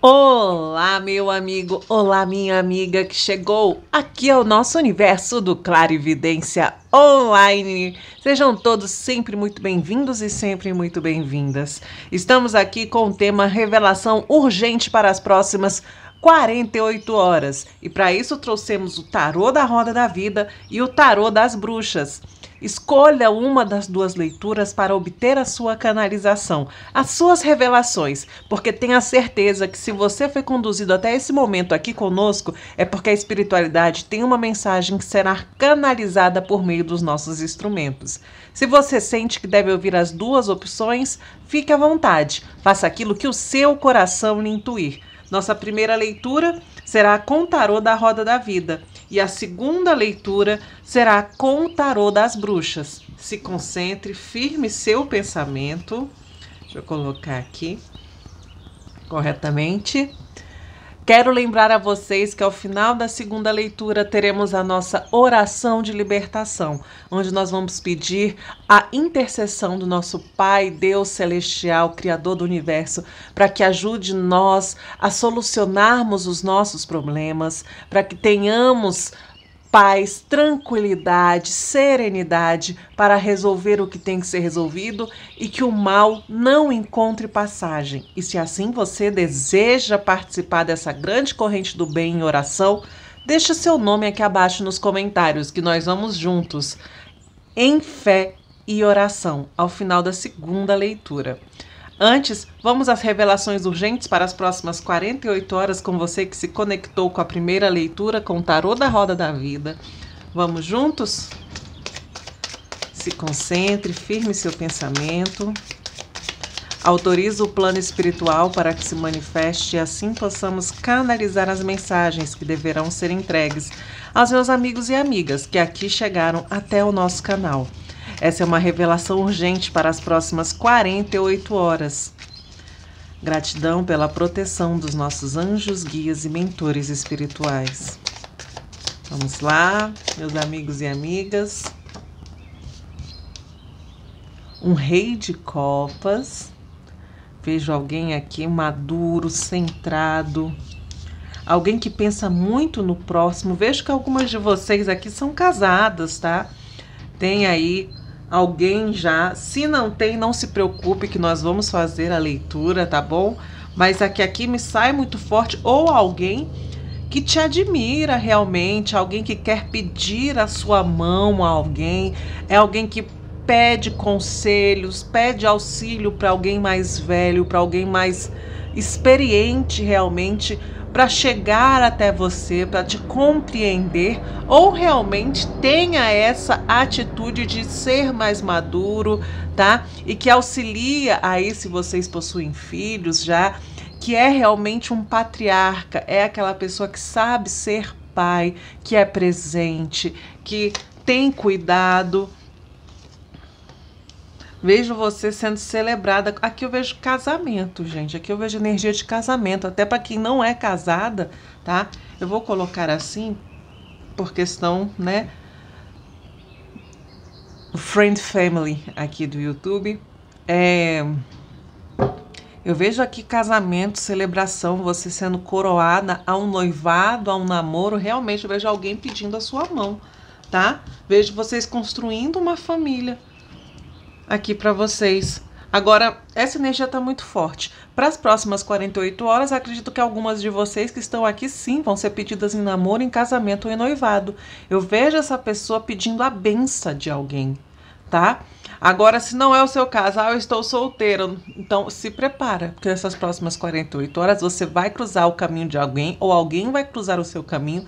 Olá, meu amigo, olá, minha amiga que chegou aqui ao é nosso universo do Clarividência Online. Sejam todos sempre muito bem-vindos e sempre muito bem-vindas. Estamos aqui com o tema Revelação Urgente para as próximas 48 horas. E para isso trouxemos o tarô da roda da vida e o tarô das bruxas. Escolha uma das duas leituras para obter a sua canalização, as suas revelações, porque tenha certeza que se você foi conduzido até esse momento aqui conosco, é porque a espiritualidade tem uma mensagem que será canalizada por meio dos nossos instrumentos. Se você sente que deve ouvir as duas opções, fique à vontade, faça aquilo que o seu coração lhe intuir. Nossa primeira leitura será Contarô da Roda da Vida e a segunda leitura será com o tarô das bruxas. Se concentre, firme seu pensamento. Deixa eu colocar aqui corretamente. Quero lembrar a vocês que ao final da segunda leitura teremos a nossa oração de libertação, onde nós vamos pedir a intercessão do nosso Pai, Deus Celestial, Criador do Universo, para que ajude nós a solucionarmos os nossos problemas, para que tenhamos paz, tranquilidade, serenidade para resolver o que tem que ser resolvido e que o mal não encontre passagem. E se assim você deseja participar dessa grande corrente do bem em oração, deixe seu nome aqui abaixo nos comentários que nós vamos juntos em fé e oração ao final da segunda leitura. Antes, vamos às revelações urgentes para as próximas 48 horas com você que se conectou com a primeira leitura com o Tarô da Roda da Vida. Vamos juntos? Se concentre, firme seu pensamento. Autoriza o plano espiritual para que se manifeste e assim possamos canalizar as mensagens que deverão ser entregues aos meus amigos e amigas que aqui chegaram até o nosso canal. Essa é uma revelação urgente para as próximas 48 horas. Gratidão pela proteção dos nossos anjos, guias e mentores espirituais. Vamos lá, meus amigos e amigas. Um rei de copas. Vejo alguém aqui maduro, centrado. Alguém que pensa muito no próximo. Vejo que algumas de vocês aqui são casadas, tá? Tem aí alguém já. Se não tem, não se preocupe que nós vamos fazer a leitura, tá bom? Mas aqui é aqui me sai muito forte ou alguém que te admira realmente, alguém que quer pedir a sua mão a alguém, é alguém que pede conselhos, pede auxílio para alguém mais velho, para alguém mais experiente realmente para chegar até você, para te compreender, ou realmente tenha essa atitude de ser mais maduro, tá? E que auxilia aí se vocês possuem filhos já, que é realmente um patriarca, é aquela pessoa que sabe ser pai, que é presente, que tem cuidado, Vejo você sendo celebrada. Aqui eu vejo casamento, gente. Aqui eu vejo energia de casamento. Até para quem não é casada, tá? Eu vou colocar assim, por questão, né? Friend Family aqui do YouTube. É... Eu vejo aqui casamento, celebração, você sendo coroada a um noivado, a um namoro. Realmente eu vejo alguém pedindo a sua mão, tá? Vejo vocês construindo uma família aqui para vocês. Agora, essa energia está muito forte. Para as próximas 48 horas, acredito que algumas de vocês que estão aqui sim vão ser pedidas em namoro, em casamento ou em noivado. Eu vejo essa pessoa pedindo a benção de alguém, tá? Agora, se não é o seu caso, ah, eu estou solteira, então se prepara, porque nessas próximas 48 horas você vai cruzar o caminho de alguém ou alguém vai cruzar o seu caminho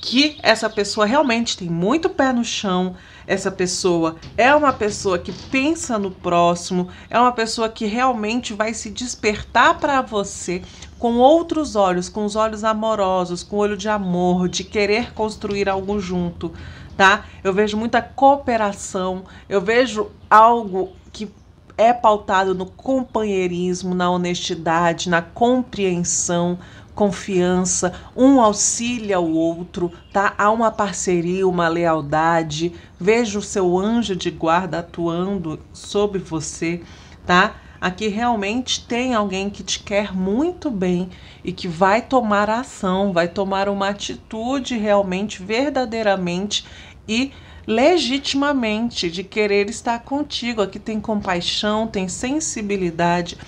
que essa pessoa realmente tem muito pé no chão, essa pessoa é uma pessoa que pensa no próximo, é uma pessoa que realmente vai se despertar para você com outros olhos, com os olhos amorosos, com o olho de amor, de querer construir algo junto, tá? Eu vejo muita cooperação, eu vejo algo que é pautado no companheirismo, na honestidade, na compreensão confiança, um auxilia o outro, tá? Há uma parceria, uma lealdade. Veja o seu anjo de guarda atuando sobre você, tá? Aqui realmente tem alguém que te quer muito bem e que vai tomar ação, vai tomar uma atitude realmente, verdadeiramente e legitimamente de querer estar contigo. Aqui tem compaixão, tem sensibilidade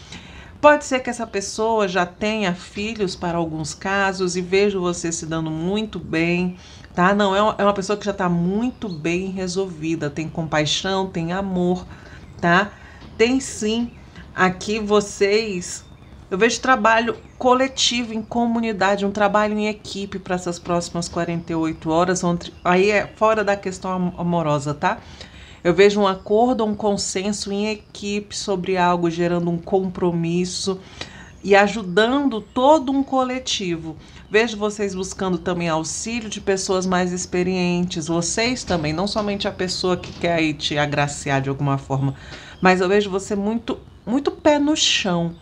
Pode ser que essa pessoa já tenha filhos para alguns casos e vejo você se dando muito bem, tá? Não, é uma é pessoa que já está muito bem resolvida, tem compaixão, tem amor, tá? Tem sim. Aqui vocês. Eu vejo trabalho coletivo, em comunidade, um trabalho em equipe para essas próximas 48 horas. Aí é fora da questão amorosa, tá? Eu vejo um acordo, um consenso em equipe sobre algo, gerando um compromisso e ajudando todo um coletivo. Vejo vocês buscando também auxílio de pessoas mais experientes, vocês também, não somente a pessoa que quer aí te agraciar de alguma forma, mas eu vejo você muito, muito pé no chão.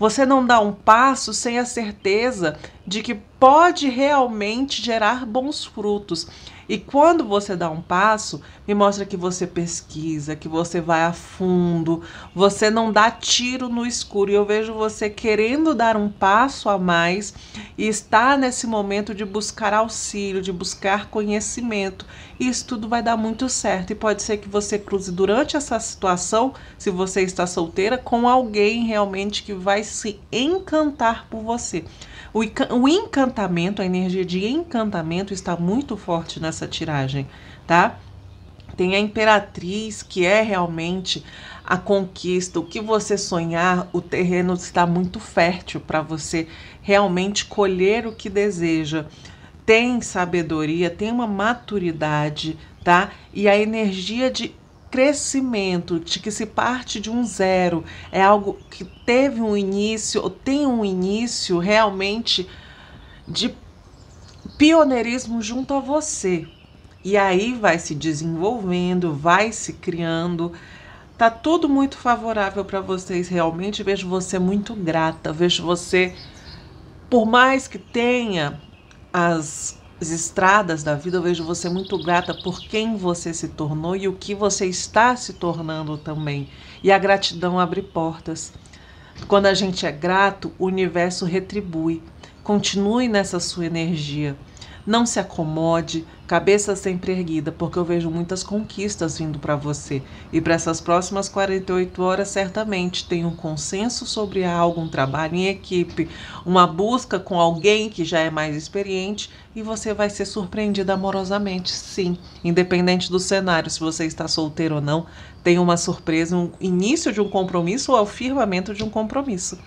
Você não dá um passo sem a certeza de que pode realmente gerar bons frutos. E quando você dá um passo, me mostra que você pesquisa, que você vai a fundo, você não dá tiro no escuro. E eu vejo você querendo dar um passo a mais e está nesse momento de buscar auxílio, de buscar conhecimento. Isso tudo vai dar muito certo. E pode ser que você cruze durante essa situação, se você está solteira, com alguém realmente que vai se encantar por você. O, o encantamento, a energia de encantamento está muito forte nessa tiragem, tá? Tem a Imperatriz, que é realmente a conquista, o que você sonhar, o terreno está muito fértil para você realmente colher o que deseja. Tem sabedoria, tem uma maturidade, tá? E a energia de crescimento, de que se parte de um zero, é algo que teve um início, ou tem um início realmente de pioneirismo junto a você. E aí vai se desenvolvendo, vai se criando. Tá tudo muito favorável para vocês realmente. Vejo você muito grata, vejo você por mais que tenha as estradas da vida, eu vejo você muito grata por quem você se tornou e o que você está se tornando também. E a gratidão abre portas. Quando a gente é grato, o universo retribui. Continue nessa sua energia. Não se acomode, cabeça sempre erguida, porque eu vejo muitas conquistas vindo para você. E para essas próximas 48 horas, certamente tem um consenso sobre algo, um trabalho em equipe, uma busca com alguém que já é mais experiente e você vai ser surpreendida amorosamente, sim. Independente do cenário, se você está solteiro ou não, tem uma surpresa, um início de um compromisso ou afirmamento de um compromisso.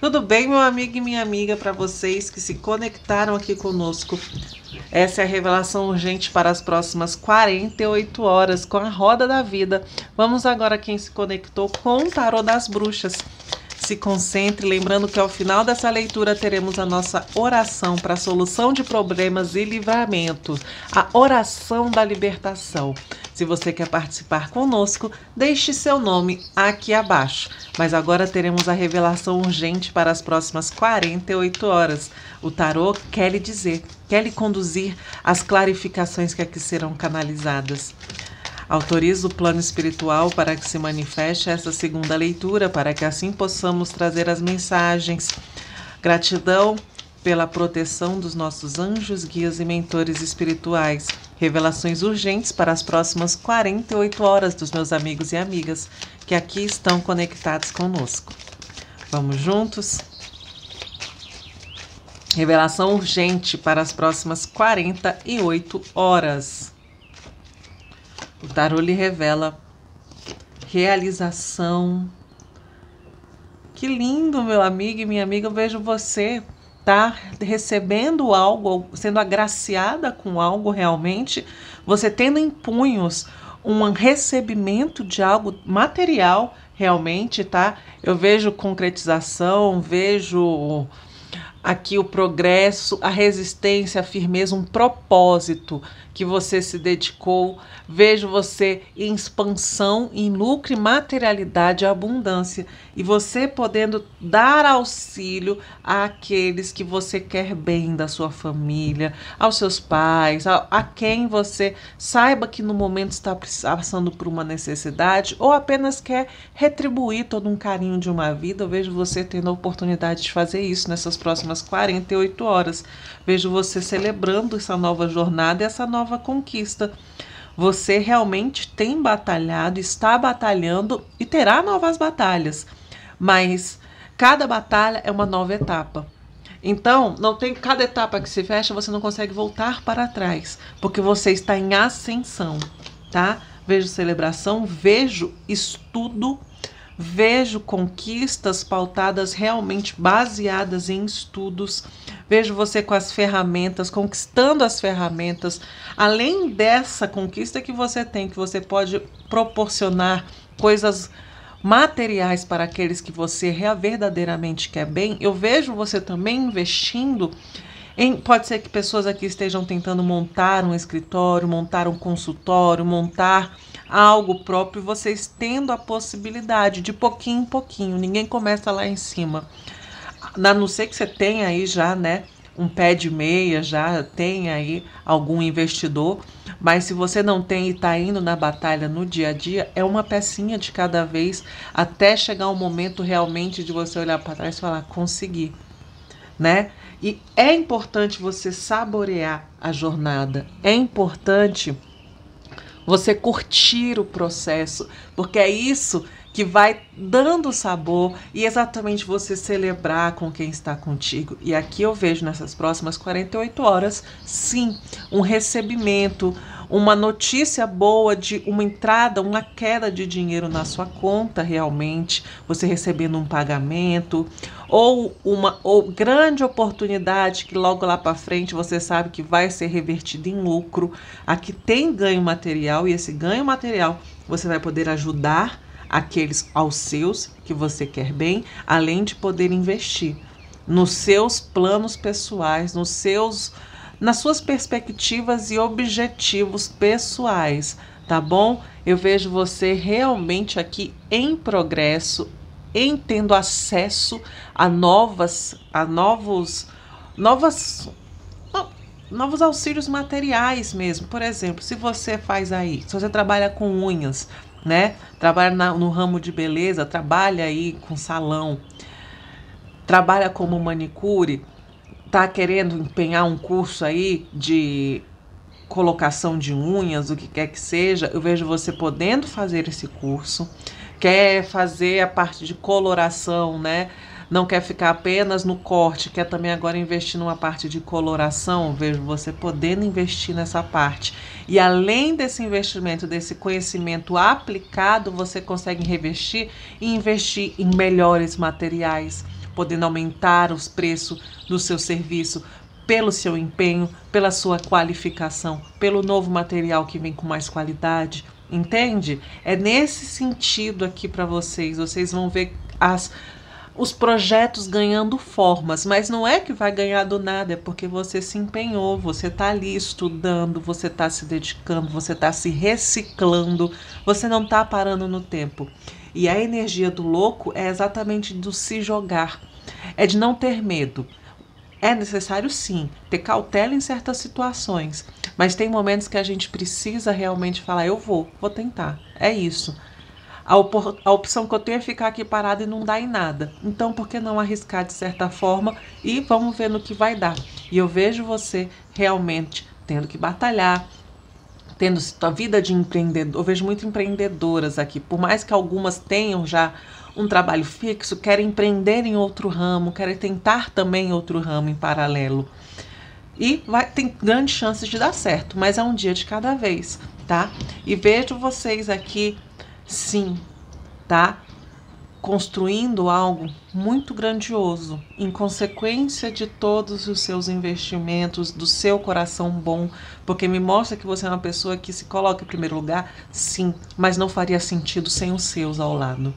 Tudo bem, meu amigo e minha amiga, para vocês que se conectaram aqui conosco. Essa é a revelação urgente para as próximas 48 horas com a roda da vida. Vamos agora quem se conectou com o Tarô das Bruxas se concentre, lembrando que ao final dessa leitura teremos a nossa oração para solução de problemas e livramento, a oração da libertação. Se você quer participar conosco, deixe seu nome aqui abaixo. Mas agora teremos a revelação urgente para as próximas 48 horas. O tarô quer lhe dizer, quer lhe conduzir as clarificações que aqui serão canalizadas. Autoriza o plano espiritual para que se manifeste essa segunda leitura, para que assim possamos trazer as mensagens. Gratidão pela proteção dos nossos anjos, guias e mentores espirituais. Revelações urgentes para as próximas 48 horas dos meus amigos e amigas que aqui estão conectados conosco. Vamos juntos? Revelação urgente para as próximas 48 horas. O tarô lhe revela realização. Que lindo, meu amigo e minha amiga, eu vejo você tá recebendo algo, sendo agraciada com algo realmente, você tendo em punhos um recebimento de algo material realmente, tá? Eu vejo concretização, vejo aqui o progresso, a resistência, a firmeza, um propósito que você se dedicou. Vejo você em expansão, em lucro, materialidade e abundância. E você podendo dar auxílio àqueles que você quer bem da sua família, aos seus pais, a, a quem você saiba que no momento está passando por uma necessidade ou apenas quer retribuir todo um carinho de uma vida. Eu vejo você tendo a oportunidade de fazer isso nessas próximas 48 horas. Vejo você celebrando essa nova jornada, essa nova nova conquista. Você realmente tem batalhado, está batalhando e terá novas batalhas, mas cada batalha é uma nova etapa. Então, não tem cada etapa que se fecha, você não consegue voltar para trás, porque você está em ascensão, tá? Vejo celebração, vejo estudo, vejo conquistas pautadas realmente baseadas em estudos Vejo você com as ferramentas, conquistando as ferramentas. Além dessa conquista que você tem, que você pode proporcionar coisas materiais para aqueles que você verdadeiramente quer bem, eu vejo você também investindo em, pode ser que pessoas aqui estejam tentando montar um escritório, montar um consultório, montar algo próprio, vocês tendo a possibilidade de pouquinho em pouquinho, ninguém começa lá em cima a não ser que você tenha aí já, né? Um pé de meia, já tem aí algum investidor, mas se você não tem e está indo na batalha no dia a dia, é uma pecinha de cada vez até chegar o momento realmente de você olhar para trás e falar: consegui, né? E é importante você saborear a jornada, é importante você curtir o processo, porque é isso que vai dando sabor e exatamente você celebrar com quem está contigo. E aqui eu vejo nessas próximas 48 horas, sim, um recebimento, uma notícia boa de uma entrada, uma queda de dinheiro na sua conta realmente, você recebendo um pagamento ou uma ou grande oportunidade que logo lá para frente você sabe que vai ser revertida em lucro. Aqui tem ganho material e esse ganho material você vai poder ajudar aqueles aos seus que você quer bem, além de poder investir nos seus planos pessoais, nos seus nas suas perspectivas e objetivos pessoais, tá bom? Eu vejo você realmente aqui em progresso, em tendo acesso a novas a novos novas novos auxílios materiais mesmo. Por exemplo, se você faz aí, se você trabalha com unhas, né? Trabalha na, no ramo de beleza, trabalha aí com salão, trabalha como manicure, tá querendo empenhar um curso aí de colocação de unhas, o que quer que seja, eu vejo você podendo fazer esse curso. Quer fazer a parte de coloração, né? não quer ficar apenas no corte, quer também agora investir numa parte de coloração, vejo você podendo investir nessa parte. E além desse investimento, desse conhecimento aplicado, você consegue revestir e investir em melhores materiais, podendo aumentar os preços do seu serviço, pelo seu empenho, pela sua qualificação, pelo novo material que vem com mais qualidade, entende? É nesse sentido aqui para vocês. Vocês vão ver as os projetos ganhando formas, mas não é que vai ganhar do nada, é porque você se empenhou, você está ali estudando, você está se dedicando, você está se reciclando, você não está parando no tempo. E a energia do louco é exatamente do se jogar, é de não ter medo. É necessário sim ter cautela em certas situações, mas tem momentos que a gente precisa realmente falar: eu vou, vou tentar, é isso. A, op a opção que eu tenho é ficar aqui parada e não dar em nada. Então, por que não arriscar de certa forma e vamos ver no que vai dar? E eu vejo você realmente tendo que batalhar, tendo sua vida de empreendedor. Eu vejo muito empreendedoras aqui, por mais que algumas tenham já um trabalho fixo, querem empreender em outro ramo, querem tentar também outro ramo em paralelo. E vai, tem grandes chances de dar certo, mas é um dia de cada vez, tá? E vejo vocês aqui sim, tá? Construindo algo muito grandioso, em consequência de todos os seus investimentos, do seu coração bom, porque me mostra que você é uma pessoa que se coloca em primeiro lugar, sim, mas não faria sentido sem os seus ao lado.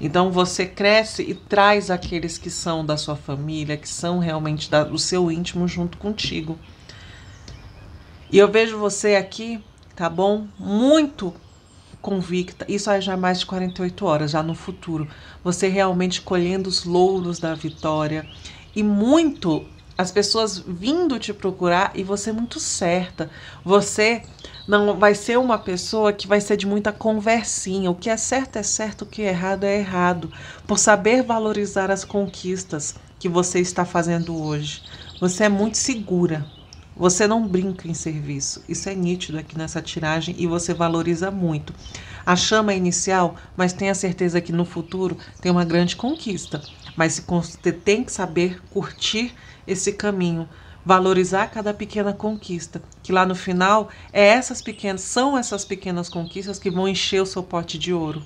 Então você cresce e traz aqueles que são da sua família, que são realmente da, do seu íntimo junto contigo. E eu vejo você aqui, tá bom? Muito convicta, isso aí já é mais de 48 horas, já no futuro, você realmente colhendo os louros da vitória e muito as pessoas vindo te procurar e você muito certa. Você não vai ser uma pessoa que vai ser de muita conversinha. O que é certo é certo, o que é errado é errado. Por saber valorizar as conquistas que você está fazendo hoje, você é muito segura. Você não brinca em serviço. Isso é nítido aqui nessa tiragem e você valoriza muito. A chama é inicial, mas tenha certeza que no futuro tem uma grande conquista. Mas você tem que saber curtir esse caminho, valorizar cada pequena conquista, que lá no final é essas pequenas, são essas pequenas conquistas que vão encher o seu pote de ouro,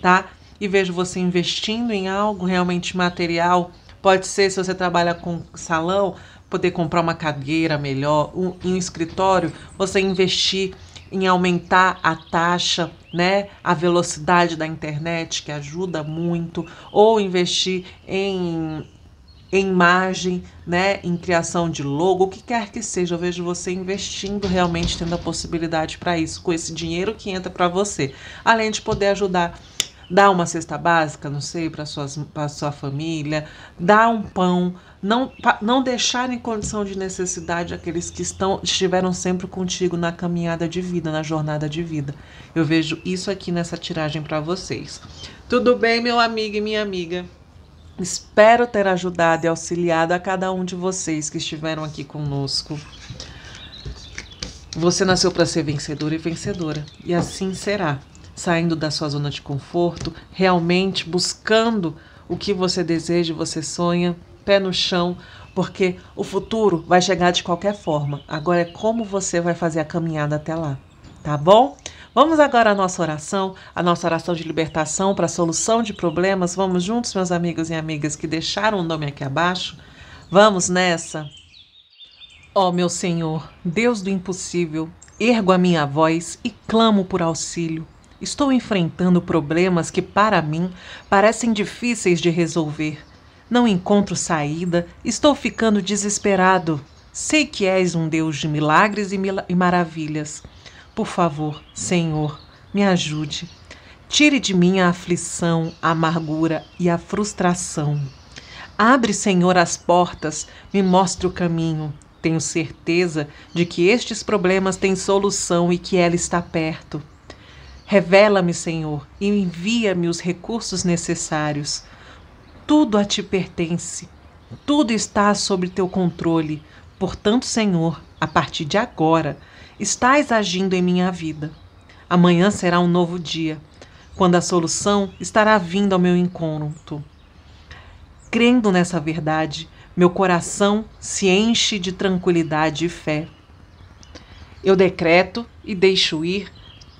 tá? E vejo você investindo em algo realmente material. Pode ser se você trabalha com salão, poder comprar uma cadeira melhor, um, um escritório, você investir em aumentar a taxa, né, a velocidade da internet, que ajuda muito, ou investir em, em imagem, né, em criação de logo, o que quer que seja. Eu vejo você investindo realmente, tendo a possibilidade para isso, com esse dinheiro que entra para você, além de poder ajudar dá uma cesta básica, não sei, para a sua família, dá um pão, não, não deixar em condição de necessidade aqueles que estão estiveram sempre contigo na caminhada de vida, na jornada de vida. Eu vejo isso aqui nessa tiragem para vocês. Tudo bem, meu amigo e minha amiga? Espero ter ajudado e auxiliado a cada um de vocês que estiveram aqui conosco. Você nasceu para ser vencedor e vencedora, e assim será saindo da sua zona de conforto, realmente buscando o que você deseja, você sonha, pé no chão, porque o futuro vai chegar de qualquer forma. Agora é como você vai fazer a caminhada até lá, tá bom? Vamos agora à nossa oração, a nossa oração de libertação para a solução de problemas. Vamos juntos, meus amigos e amigas que deixaram o nome aqui abaixo. Vamos nessa. Ó oh, meu Senhor, Deus do impossível, ergo a minha voz e clamo por auxílio. Estou enfrentando problemas que, para mim, parecem difíceis de resolver. Não encontro saída, estou ficando desesperado. Sei que és um Deus de milagres e, mil e maravilhas. Por favor, Senhor, me ajude. Tire de mim a aflição, a amargura e a frustração. Abre, Senhor, as portas, me mostre o caminho. Tenho certeza de que estes problemas têm solução e que ela está perto. Revela-me, Senhor, e envia-me os recursos necessários. Tudo a ti pertence, tudo está sob teu controle. Portanto, Senhor, a partir de agora, estás agindo em minha vida. Amanhã será um novo dia, quando a solução estará vindo ao meu encontro. Crendo nessa verdade, meu coração se enche de tranquilidade e fé. Eu decreto e deixo ir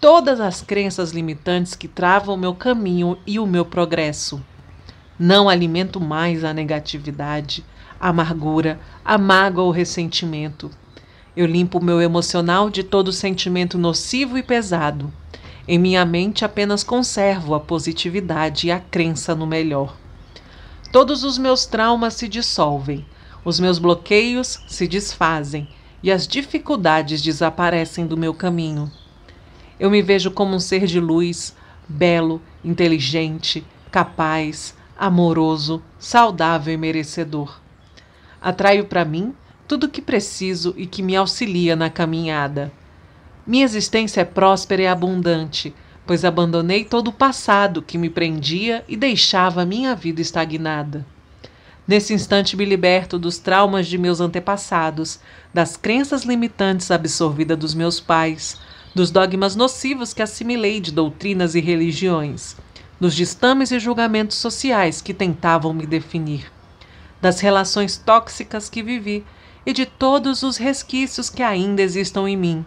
todas as crenças limitantes que travam o meu caminho e o meu progresso. Não alimento mais a negatividade, a amargura, a mágoa ou ressentimento. Eu limpo o meu emocional de todo sentimento nocivo e pesado. Em minha mente apenas conservo a positividade e a crença no melhor. Todos os meus traumas se dissolvem, os meus bloqueios se desfazem e as dificuldades desaparecem do meu caminho. Eu me vejo como um ser de luz, belo, inteligente, capaz, amoroso, saudável e merecedor. Atraio para mim tudo o que preciso e que me auxilia na caminhada. Minha existência é próspera e abundante, pois abandonei todo o passado que me prendia e deixava minha vida estagnada. Nesse instante me liberto dos traumas de meus antepassados, das crenças limitantes absorvidas dos meus pais, dos dogmas nocivos que assimilei de doutrinas e religiões, dos distames e julgamentos sociais que tentavam me definir, das relações tóxicas que vivi e de todos os resquícios que ainda existam em mim,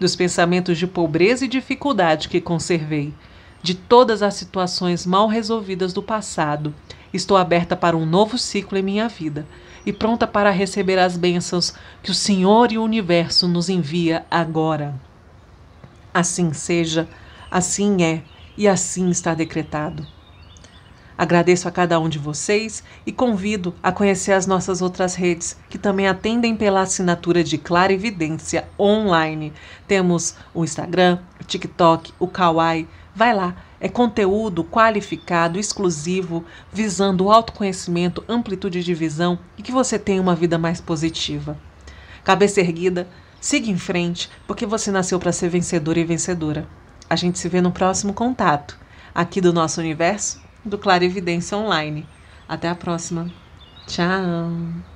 dos pensamentos de pobreza e dificuldade que conservei, de todas as situações mal resolvidas do passado. Estou aberta para um novo ciclo em minha vida e pronta para receber as bênçãos que o Senhor e o universo nos envia agora. Assim seja, assim é e assim está decretado. Agradeço a cada um de vocês e convido a conhecer as nossas outras redes, que também atendem pela assinatura de Clarividência online. Temos o Instagram, o TikTok, o Kawaii. Vai lá, é conteúdo qualificado, exclusivo, visando o autoconhecimento, amplitude de visão e que você tenha uma vida mais positiva. Cabeça erguida, Siga em frente, porque você nasceu para ser vencedor e vencedora. A gente se vê no próximo contato, aqui do nosso universo, do Claro Evidência Online. Até a próxima. Tchau!